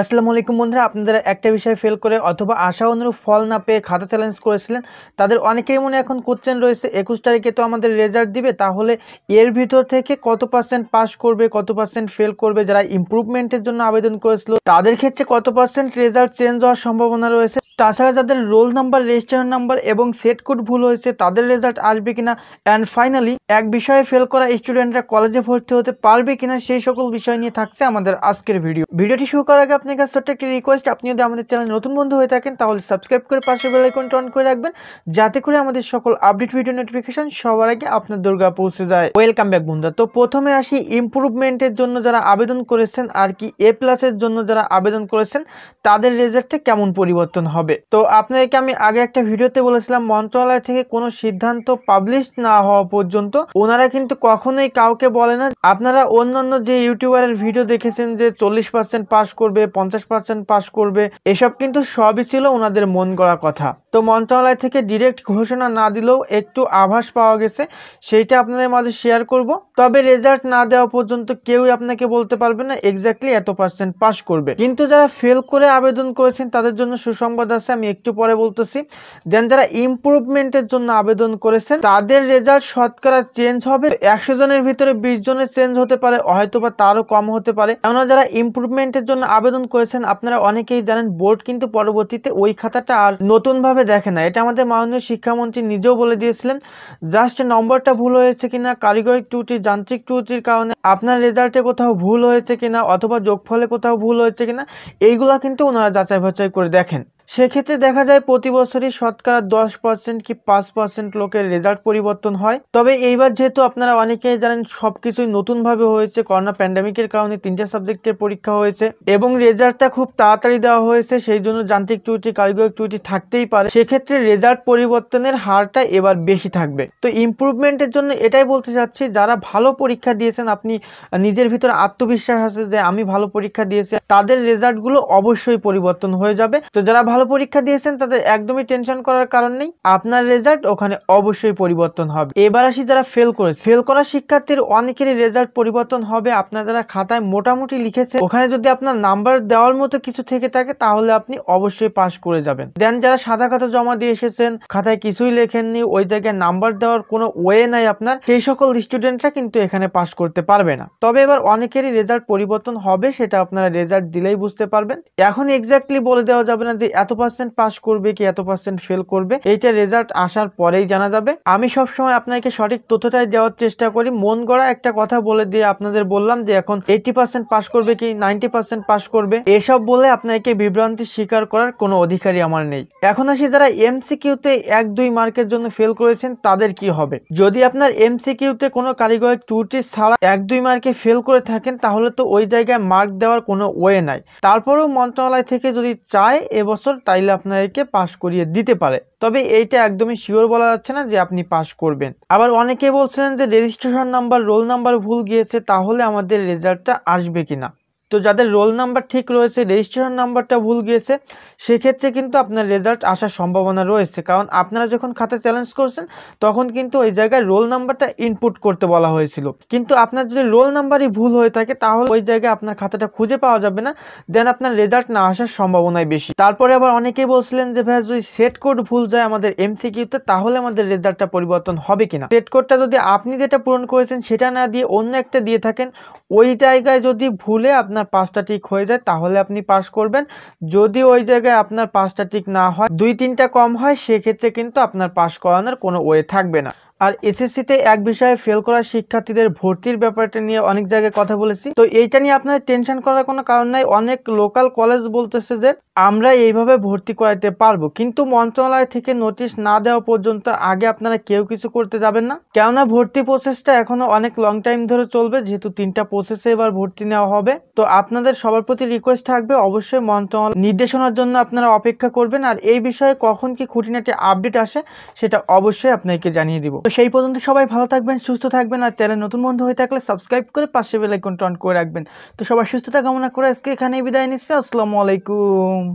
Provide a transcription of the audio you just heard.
আসসালামু আলাইকুম বন্ধুরা আপনাদের একটা বিষয় ফেল করে অথবা আশা অনুরূপ ফল না পেয়ে খাতা চ্যালেঞ্জ করেছিলেন তাদের অনেকেরই মনে এখন কোশ্চেন রয়েছে একুশ তারিখে তো আমাদের রেজাল্ট দিবে তাহলে এর ভিতর থেকে কত পার্সেন্ট পাস করবে কত পার্সেন্ট ফেল করবে যারা ইম্প্রুভমেন্টের জন্য আবেদন করেছিল তাদের ক্ষেত্রে কত পার্সেন্ট রেজাল্ট চেঞ্জ হওয়ার সম্ভাবনা রয়েছে তাছাড়া যাদের রোল নাম্বার রেজিস্ট্রেশন নাম্বার এবং সেট কোড ভুল হয়েছে তাদের রেজাল্ট আসবে কিনা অ্যান্ড ফাইনালি এক বিষয়ে ফেল করা স্টুডেন্টরা কলেজে ভর্তি হতে পারবে কিনা সেই সকল বিষয় নিয়ে থাকছে আমাদের আজকের ভিডিও ভিডিওটি শুরু করার আগে আপনার কাছে ছোট্ট একটি রিকোয়েস্ট আপনি যদি আমাদের চ্যানেল নতুন বন্ধু হয়ে থাকেন তাহলে সাবস্ক্রাইব করে পাশে বেল আইকন অন করে রাখবেন যাতে করে আমাদের সকল আপডেট ভিডিও নোটিফিকেশন সবার আগে আপনার দুর্গা পৌঁছে যায় ওয়েলকাম ব্যাক বন্ধু তো প্রথমে আসি ইম্প্রুভমেন্টের জন্য যারা আবেদন করেছেন আর কি এ প্লাসের জন্য যারা আবেদন করেছেন তাদের রেজাল্টে কেমন পরিবর্তন হবে হবে তো আপনাদেরকে আমি আগে একটা ভিডিওতে বলেছিলাম মন্ত্রণালয় থেকে কোনো সিদ্ধান্ত পাবলিশ না হওয়া পর্যন্ত ওনারা কিন্তু কখনোই কাউকে বলে না আপনারা অন্যান্য যে ইউটিউবারের ভিডিও দেখেছেন যে চল্লিশ পার্সেন্ট পাস করবে পঞ্চাশ পার্সেন্ট পাস করবে এসব কিন্তু সবই ছিল ওনাদের মন গড়া কথা তো মন্ত্রণালয় থেকে ডিরেক্ট ঘোষণা না দিলেও একটু আভাস পাওয়া গেছে সেইটা আপনাদের মাঝে শেয়ার করব তবে রেজাল্ট না দেওয়া পর্যন্ত কেউই আপনাকে বলতে পারবে না এক্স্যাক্টলি এত পার্সেন্ট পাস করবে কিন্তু যারা ফেল করে আবেদন করেছেন তাদের জন্য সুসংবাদ আছে আমি একটু পরে বলতেছি দেন যারা ইম্প্রুভমেন্টের জন্য আবেদন করেছেন তাদের রেজাল্ট শতকরা চেঞ্জ হবে একশো জনের ভিতরে বিশ জনের চেঞ্জ হতে পারে হয়তো বা তারও কম হতে পারে কেননা যারা ইম্প্রুভমেন্টের জন্য আবেদন করেছেন আপনারা অনেকেই জানেন বোর্ড কিন্তু পরবর্তীতে ওই খাতাটা আর নতুনভাবে দেখে না এটা আমাদের মাননীয় শিক্ষামন্ত্রী নিজেও বলে দিয়েছিলেন জাস্ট নম্বরটা ভুল হয়েছে কিনা কারিগরি ত্রুটি যান্ত্রিক ত্রুটির কারণে আপনার রেজাল্টে কোথাও ভুল হয়েছে কিনা অথবা যোগফলে কোথাও ভুল হয়েছে কিনা এইগুলা কিন্তু ওনারা যাচাই বাছাই করে দেখেন সেক্ষেত্রে দেখা যায় প্রতি বছরই শতকরা দশ পার্সেন্ট কি পাঁচ পার্সেন্ট লোকের রেজাল্ট পরিবর্তন হয় তবে এইবার যেহেতু আপনারা অনেকেই জানেন সব কিছুই নতুনভাবে হয়েছে করোনা প্যান্ডামিকের কারণে তিনটে সাবজেক্টের পরীক্ষা হয়েছে এবং রেজাল্টটা খুব তাড়াতাড়ি দেওয়া হয়েছে সেই জন্য যান্ত্রিক ত্রুটি কারিগরিক ত্রুটি থাকতেই পারে সেক্ষেত্রে রেজাল্ট পরিবর্তনের হারটা এবার বেশি থাকবে তো ইম্প্রুভমেন্টের জন্য এটাই বলতে চাচ্ছি যারা ভালো পরীক্ষা দিয়েছেন আপনি নিজের ভিতরে আত্মবিশ্বাস আছে যে আমি ভালো পরীক্ষা দিয়েছি তাদের রেজাল্টগুলো অবশ্যই পরিবর্তন হয়ে যাবে তো যারা ভালো পরীক্ষা দিয়েছেন তাদের একদমই টেনশন করার কারণ নেই আপনার রেজাল্ট ওখানে অবশ্যই পরিবর্তন হবে এবার আসি যারা ফেল করেছে ফেল করা শিক্ষার্থীর অনেকেরই রেজাল্ট পরিবর্তন হবে আপনার যারা খাতায় মোটামুটি লিখেছে ওখানে যদি আপনার নাম্বার দেওয়ার মতো কিছু থেকে থাকে তাহলে আপনি অবশ্যই পাশ করে যাবেন দেন যারা সাদা খাতা জমা দিয়ে এসেছেন খাতায় কিছুই লেখেননি ওই জায়গায় নাম্বার দেওয়ার কোনো ওয়ে নাই আপনার সেই সকল স্টুডেন্টরা কিন্তু এখানে পাশ করতে পারবে না তবে এবার অনেকেরই রেজাল্ট পরিবর্তন হবে সেটা আপনারা রেজাল্ট দিলেই বুঝতে পারবেন এখন এক্স্যাক্টলি বলে দেওয়া যাবে না যে এত পার্সেন্ট পাস করবে কি এত পার্সেন্ট ফেল করবে এইটা রেজাল্ট আসার পরেই জানা যাবে আমি সবসময় আপনাকে সঠিক তথ্যটাই দেওয়ার চেষ্টা করি মন গড়া একটা কথা বলে দিয়ে আপনাদের বললাম যে এখন এইটি পার্সেন্ট পাস করবে কি নাইনটি পার্সেন্ট পাস করবে এসব বলে আপনাকে বিভ্রান্তি স্বীকার করার কোনো অধিকারই আমার নেই এখন আসি যারা এমসিকিউতে এক দুই মার্কের জন্য ফেল করেছেন তাদের কি হবে যদি আপনার এমসিকিউতে কোনো কারিগরি ত্রুটি ছাড়া এক দুই মার্কে ফেল করে থাকেন তাহলে তো ওই জায়গায় মার্ক দেওয়ার কোনো ওয়ে নাই তারপরেও মন্ত্রণালয় থেকে যদি চায় এবছর তাইলে আপনাদেরকে পাস করিয়ে দিতে পারে তবে এইটা একদমই শিওর বলা যাচ্ছে না যে আপনি পাস করবেন আবার অনেকে বলছিলেন যে রেজিস্ট্রেশন নাম্বার রোল নাম্বার ভুল গিয়েছে তাহলে আমাদের রেজাল্টটা আসবে কিনা তো যাদের রোল নাম্বার ঠিক রয়েছে রেজিস্ট্রেশন নাম্বারটা ভুল গিয়েছে সেক্ষেত্রে কিন্তু আপনার রেজাল্ট আসার সম্ভাবনা রয়েছে কারণ আপনারা যখন খাতা চ্যালেঞ্জ করছেন তখন কিন্তু ওই জায়গায় রোল নাম্বারটা ইনপুট করতে বলা হয়েছিল কিন্তু আপনার যদি রোল নাম্বারই ভুল হয়ে থাকে তাহলে ওই জায়গায় আপনার খাতাটা খুঁজে পাওয়া যাবে না দেন আপনার রেজাল্ট না আসার সম্ভাবনাই বেশি তারপরে আবার অনেকেই বলছিলেন যে ভাই যদি সেট কোড ভুল যায় আমাদের এমসিকিউতে তাহলে আমাদের রেজাল্টটা পরিবর্তন হবে কিনা সেট কোডটা যদি আপনি যেটা পূরণ করেছেন সেটা না দিয়ে অন্য একটা দিয়ে থাকেন ওই জায়গায় যদি ভুলে আপনার পাঁচটা টিক হয়ে যায় তাহলে আপনি পাস করবেন যদি ওই জায়গায় আপনার পাঁচটা টিক না হয় দুই তিনটা কম হয় সেক্ষেত্রে কিন্তু আপনার পাস করানোর কোনো ওয়ে থাকবে না আর এসএসসিতে এক বিষয়ে ফেল করা শিক্ষার্থীদের ভর্তির ব্যাপারটা নিয়ে অনেক জায়গায় কথা বলেছি তো এইটা নিয়ে আপনাদের টেনশন করার কোনো কারণ নাই অনেক লোকাল কলেজ বলতেছে যে আমরা এইভাবে ভর্তি করাতে পারবো কিন্তু মন্ত্রণালয় থেকে নোটিশ না দেওয়া পর্যন্ত আগে আপনারা কেউ কিছু করতে যাবেন না কেননা ভর্তি প্রসেসটা এখনো অনেক লং টাইম ধরে চলবে যেহেতু তিনটা প্রসেসে এবার ভর্তি নেওয়া হবে তো আপনাদের সবার প্রতি রিকোয়েস্ট থাকবে অবশ্যই মন্ত্রণালয় নির্দেশনার জন্য আপনারা অপেক্ষা করবেন আর এই বিষয়ে কখন কি খুঁটিনাটি আপডেট আসে সেটা অবশ্যই আপনাকে জানিয়ে দিব তো সেই পর্যন্ত সবাই ভালো থাকবেন সুস্থ থাকবেন আর চ্যানেল নতুন বন্ধু হয়ে থাকলে সাবস্ক্রাইব করে পাশে বেলাইকন টন করে রাখবেন তো সবাই সুস্থতা কামনা করে আজকে এখানেই বিদায় নিচ্ছি আসসালামু আলাইকুম